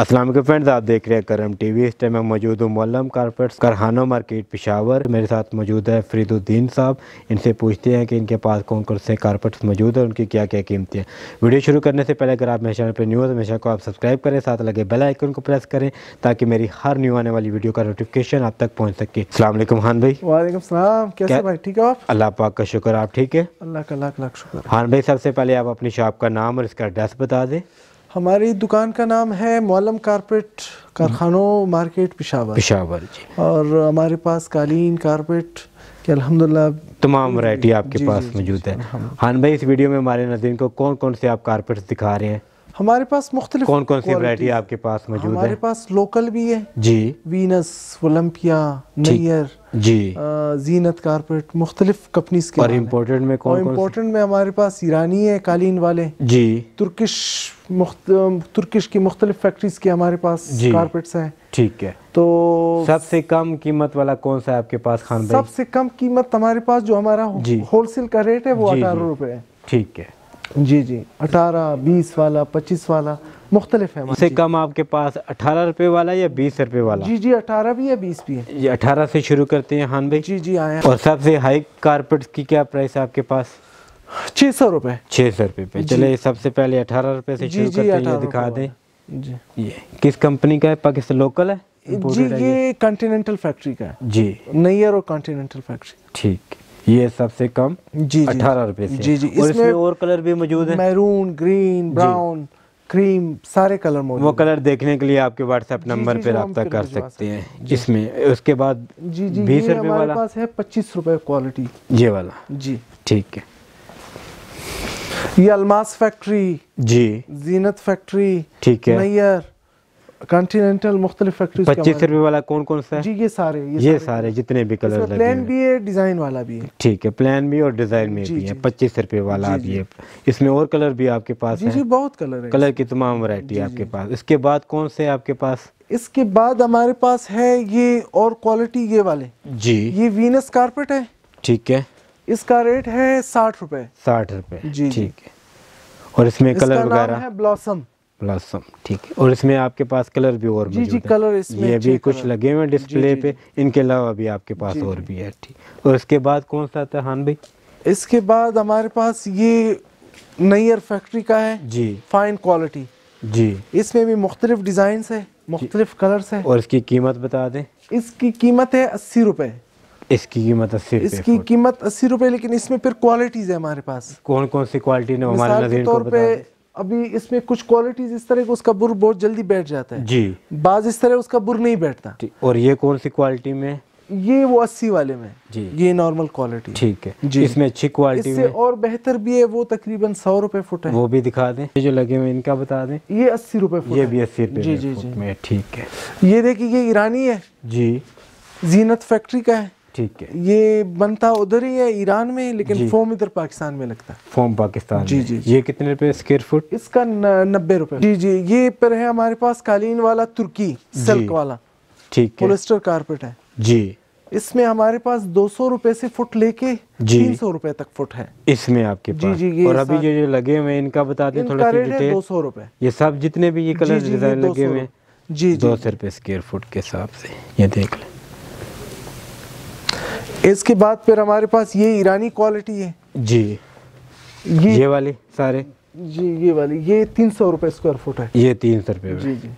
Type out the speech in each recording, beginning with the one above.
Aslam friends आप देख रहे हैं करम टी वी इस टाइम मैं मौजूद हूँ मौलम कारपेट्स करहानो मार्केट पिशावर मेरे साथ मौजूद है फरीदुद्दीन साहब इनसे पूछते हैं कि इनके पास कौन कौन से कारपेट्स मौजूद हैं उनकी क्या क्या कीमतें हैं वीडियो शुरू करने से पहले अगर आप मेरे चैनल पर न्यूज़ है हमेशा तो को आप सब्सक्राइब करें साथ लगे बेल आइकन को प्रेस करें ताकि मेरी हर न्यू आने वाली वीडियो का नोटिफिकेशन आप तक पहुँच सके अल्लाम हान भाई वालेकाम ठीक है अल्लाह पाक का शुक्र आप ठीक है अल्लाह का लाख लाख शुक्र हान भाई सबसे पहले आप अपनी शॉप का नाम और इसका एड्रेस बता दें हमारी दुकान का नाम है मौलम कारपेट कारखानों मार्केट पिशावर पिशावर जी और हमारे पास कालीन कारपेट के अल्हम्दुलिल्लाह तमाम वैरायटी आपके जी, पास मौजूद है हान भाई इस वीडियो में हमारे नदीन को कौन कौन से आप कारपेट्स दिखा रहे हैं हमारे पास मुख्तलिफ कौन कौन सी वरायटी आपके पास मौजूद है हमारे पास लोकल भी है जी वीनस ओलम्पिया नियर जी जीनत कारपेट मुख्तलिफ कंपनीज के इम्पोर्टेंट में कौन इम्पोर्टेंट में हमारे पास ईरानी है कालीन वाले जी तुर्किश तुर्किश की मुख्तलिफ फैक्ट्रीज के हमारे पास कारपेट्स हैं ठीक है तो सबसे कम कीमत वाला कौन सा है आपके पास खान सबसे कम कीमत हमारे पास जो हमारा होलसेल का रेट है वो अठारह रुपए है ठीक है जी जी अठारह बीस वाला पच्चीस वाला मुख्तलिफ है इससे कम आपके पास अठारह रुपए वाला या बीस रुपए वाला जी जी अठारह भी है बीस भी है ये अठारह से शुरू करते हैं हान भाई जी जी आया और सबसे हाई कारपेट की क्या प्राइस है आपके पास छह सौ रुपये छह सौ रुपये पे चले सबसे पहले अठारह रुपए से जी करते हैं दिखा दें जी ये किस कंपनी का है पाकिस्तान लोकल है जी ये कॉन्टिनेंटल फैक्ट्री का है जी नैयर और कॉन्टिनेंटल फैक्ट्री ठीक ये सबसे कम जी अठारह रुपए जी जी और इसमें और कलर भी मौजूद है मैरून ग्रीन ब्राउन क्रीम सारे कलर मौजूद वो कलर देखने के लिए आपके व्हाट्सएप नंबर पे रब्ता कर सकते हैं जिसमें उसके बाद जी जी बीस रुपए वाला पास है पच्चीस रुपए क्वालिटी ये वाला जी ठीक है ये अलमास फैक्ट्री जी जीनत फैक्ट्री ठीक है नैयर कॉन्टिनेंटल मुख्तलि फैक्ट्री पच्चीस रुपये वाला कौन कौन सा है जी ये सारे ये, ये सारे, सारे जितने भी कलर लगे प्लान भी है डिज़ाइन वाला भी है ठीक है प्लान भी और डिज़ाइन में भी है पच्चीस रुपए वाला भी है इसमें और कलर भी आपके पास जी बहुत कलर है कलर की तमाम वरायटी आपके पास इसके बाद कौन से आपके पास इसके बाद हमारे पास है ये और क्वालिटी ये वाले जी ये वीनस कारपेट है ठीक है इसका रेट है साठ रुपए साठ रुपए जी ठीक है और इसमें कलर वगैरह है ब्लॉसम ब्लॉसम ठीक है और इसमें आपके पास कलर भी और जी जी कलर इसमें ये भी कुछ लगे हुए डिस्प्ले पे इनके अलावा भी आपके पास और भी है ठीक और इसके बाद कौन सा आता है हान भाई इसके बाद हमारे पास ये नैयर फैक्ट्री का है जी फाइन क्वालिटी जी इसमें भी मुख्तलिफ डिज़ाइन है मुख्तलिफ कलर्स है और इसकी कीमत बता दें इसकी कीमत है अस्सी रुपये इसकी कीमत अस्सी इसकी कीमत अस्सी रुपये लेकिन इसमें फिर क्वालिटीज़ है हमारे पास कौन कौन सी क्वालिटी ने हमारे तौर पर अभी इसमें कुछ क्वालिटीज इस तरह उसका बुर बहुत जल्दी बैठ जाता है जी बाज इस तरह उसका बुर नहीं बैठता और ये कौन सी क्वालिटी में ये वो अस्सी वाले में जी ये नॉर्मल क्वालिटी ठीक है जी इसमें अच्छी क्वालिटी इससे में और बेहतर भी है वो तकरीबन सौ रुपए फुट है वो भी दिखा दें ये जो लगे हुए इनका बता दें ये अस्सी रुपए फुट ये भी अस्सी रुपए जी जी जी ठीक है ये देखिए ये ईरानी है जी जीनत फैक्ट्री का है ठीक है ये बनता उधर ही है ईरान में लेकिन फोम इधर पाकिस्तान में लगता है फोम पाकिस्तान जी जी ये कितने रुपए स्क्वायर फुट इसका नब्बे रुपए जी जी ये पर है हमारे पास कालीन वाला तुर्की सिल्क वाला ठीक है पोलिस्टर कारपेट है जी इसमें हमारे पास दो सौ रूपये से फुट लेके तीन सौ रूपये तक फुट है इसमें आपके पास जी जी और अभी जो जो लगे हुए इनका बता दें थोड़ा सा दो सौ रूपये ये सब जितने भी ये कलर डिजाइन लगे हुए जी दो सौ रूपये स्क्वायर फुट के हिसाब से ये देख लें इसके बाद फिर हमारे पास ये ईरानी क्वालिटी है जी ये ये वाले सारे जी ये वाले ये तीन सौ रुपये स्क्वायर फुट है ये तीन सौ रुपये जी जी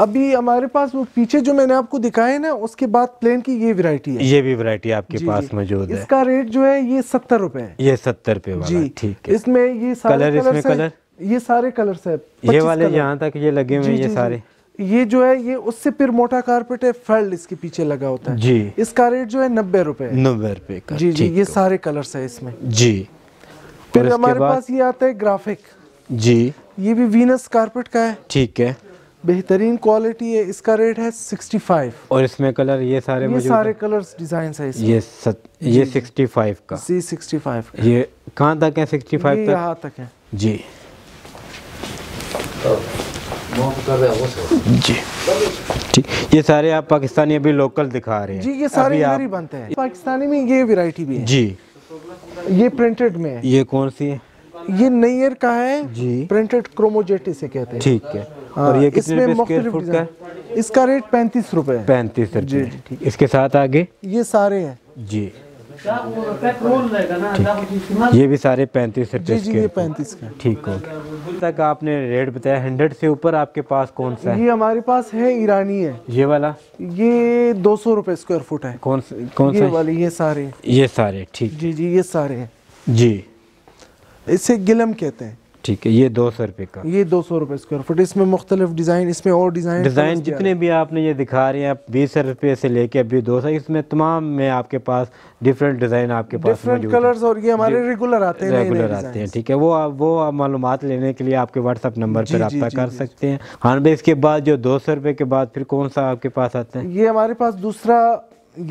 अभी हमारे पास वो पीछे जो मैंने आपको दिखाए ना उसके बाद प्लेन की ये वैरायटी है ये भी वैरायटी आपके जी, पास मौजूद है इसका रेट जो है ये सत्तर रुपए है ये सत्तर रुपए जी ठीक है इसमें ये सारे कलर, कलर इसमें कलर ये सारे कलर्स है ये वाले यहाँ तक ये लगे हुए ये सारे ये जो है ये उससे फिर मोटा कारपेट है फेल्ड इसके पीछे लगा होता है जी इसका रेट जो है नब्बे रुपए नब्बे रुपए का जी जी ये सारे कलर्स है इसमें जी फिर हमारे पास ये आता है ग्राफिक जी ये भी वीनस कारपेट का है ठीक है बेहतरीन क्वालिटी है इसका रेट है 65 और इसमें कलर ये सारे ये सारे कलर्स डिजाइन है इसमें ये सत, ये 65 का सी 65 का। ये कहाँ तक है 65 ये तक यहाँ तक है जी तो जी ठीक ये सारे आप पाकिस्तानी अभी लोकल दिखा रहे हैं जी ये सारे इधर ही बनते हैं पाकिस्तानी में ये वैरायटी भी है जी ये प्रिंटेड में है ये कौन सी है ये नैयर का है जी प्रिंटेड क्रोमोजेट इसे कहते हैं ठीक है हाँ, और ये कितने इसमें का इसका रेट पैंतीस रुपए पैंतीस जी इसके साथ आगे ये सारे हैं जी ये भी सारे पैंतीस पैंतीस का ठीक हो तक आपने रेट बताया हंड्रेड से ऊपर आपके पास कौन सा है ये हमारे पास है ईरानी है ये वाला ये दो सौ रूपए स्क्वायर फुट है कौन सा कौन सा वाले ये सारे ये सारे ठीक जी जी ये सारे हैं जी इसे गिलम कहते हैं ठीक है ये दो सौ रुपये का ये दो सौ रुपये स्क्वायर फुट इसमें मुख्तलिफ डिज़ाइन इसमें और डिज़ाइन डिज़ाइन जितने भी आपने ये दिखा रहे हैं आप बीस रुपये से लेके अभी दो सौ इसमें तमाम में आपके पास डिफरेंट डिज़ाइन आपके पास डिफरेंट कलर्स और ये हमारे रेगुलर आते हैं रेगुलर आते हैं ठीक है वो आप वो आप मालूम लेने के लिए आपके व्हाट्सअप नंबर पर रब्ता कर सकते हैं हाँ भाई इसके बाद जो दो सौ रुपये के बाद फिर कौन सा आपके पास आता है ये हमारे पास दूसरा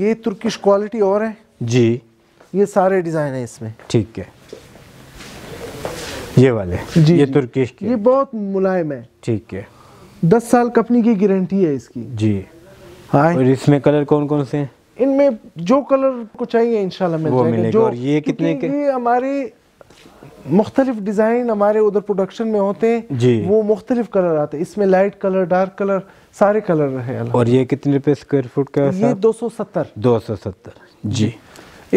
ये तुर्किश क्वालिटी और है जी ये सारे डिज़ाइन है इसमें ठीक है ये वाले जी ये तुर्किश के ये बहुत मुलायम है ठीक है दस साल कंपनी की गारंटी है इसकी जी हाँ और इसमें कलर कौन कौन से हैं इनमें जो कलर को चाहिए इनशाला मिल जो और ये कितने के ये हमारे मुख्तलिफ डिज़ाइन हमारे उधर प्रोडक्शन में होते हैं जी वो मुख्तलिफ कलर आते हैं इसमें लाइट कलर डार्क कलर सारे कलर रहे और ये कितने रुपये स्क्वायर फुट का ये दो सौ सत्तर दो सौ सत्तर जी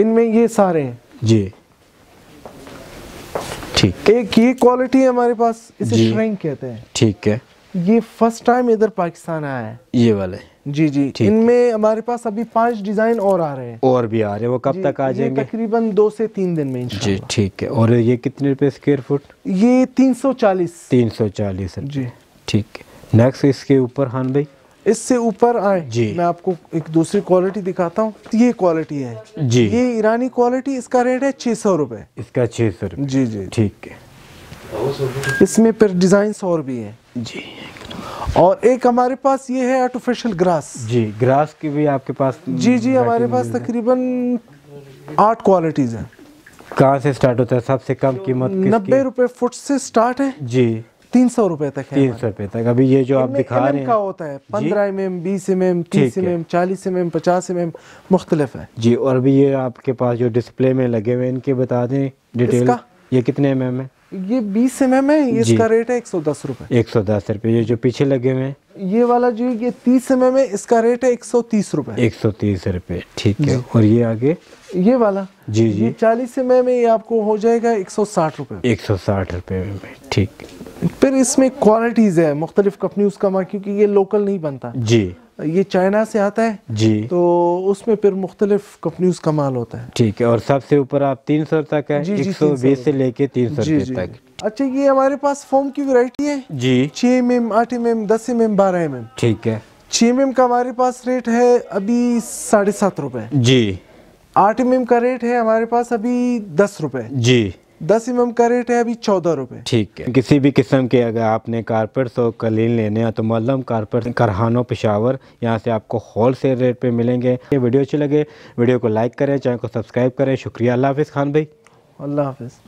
इनमें ये सारे हैं जी ठीक एक ये क्वालिटी है हमारे पास इसे श्रिंक कहते हैं ठीक है ये फर्स्ट टाइम इधर पाकिस्तान आया है ये वाले जी जी इनमें हमारे पास अभी पांच डिजाइन और आ रहे हैं और भी आ रहे हैं वो कब तक आ जाएंगे तकरीबन दो से तीन दिन में जी ठीक है और ये कितने रुपए स्क्वायर फुट ये तीन सौ चालीस तीन सौ चालीस जी ठीक है नेक्स्ट इसके ऊपर हान भाई इससे ऊपर आए जी मैं आपको एक दूसरी क्वालिटी दिखाता हूँ ये क्वालिटी है जी ये ईरानी क्वालिटी इसका रेट है छह सौ रूपए इसका छह सौ रूपए जी जी ठीक है इसमें पर डिज़ाइन और भी है जी और एक हमारे पास ये है आर्टिफिशियल ग्रास जी ग्रास की भी आपके पास जी जी हमारे पास तकरीबन आठ क्वालिटीज़ हैं कहाँ से स्टार्ट होता है सबसे कम कीमत नब्बे रूपए फुट से स्टार्ट है जी तीन सौ रुपए तक है तीन सौ रुपए तक अभी ये जो आप दिखा रहे हैं का होता है पंद्रह एम एम बीस एम एम तीस एम एम चालीस एम एम पचास एम एम मुख्तलिफ है जी और अभी ये आपके पास जो डिस्प्ले में लगे हुए इनके बता दें डिटेल ये कितने एम एम है ये बीस एम एम है इसका रेट है एक सौ दस रूपए एक सौ दस रूपए ये जो पीछे लगे हुए ये वाला जो ये तीस एम एम है इसका रेट है एक सौ तीस रूपए एक सौ तीस रूपए ठीक है और ये आगे ये वाला जी जी चालीस एम एम ये आपको हो जाएगा एक सौ साठ रूपए एक सौ साठ रूपए में ठीक है फिर इसमें क्वालिटीज़ है मुख्तलिफ कंपनी उसका माल क्योंकि ये लोकल नहीं बनता जी ये चाइना से आता है जी तो उसमें फिर मुख्तलिफ कंपनी उसका माल होता है ठीक है और सबसे ऊपर आप तीन सौ तक है जी, जी, सौ बीस से लेके तीन सौ तक अच्छा ये हमारे पास फोम की वैरायटी है जी छह एम एम आठ एम एम दस एम एम बारह एम एम ठीक है छह एम एम का हमारे पास रेट है अभी साढ़े सात रूपए जी आठ एम एम का रेट है हमारे पास अभी दस रूपए जी दस एम का रेट है अभी चौदह रुपए ठीक है किसी भी किस्म के अगर आपने कारपेट्स और कलीन लेने हैं तो मल्लम कारपेट करहानो पेशावर यहाँ से आपको होल सेल रेट पे मिलेंगे ये वीडियो अच्छी लगे वीडियो को लाइक करें चैनल को सब्सक्राइब करें शुक्रिया अल्लाह हाफिज़ खान भाई अल्लाह हाफिज़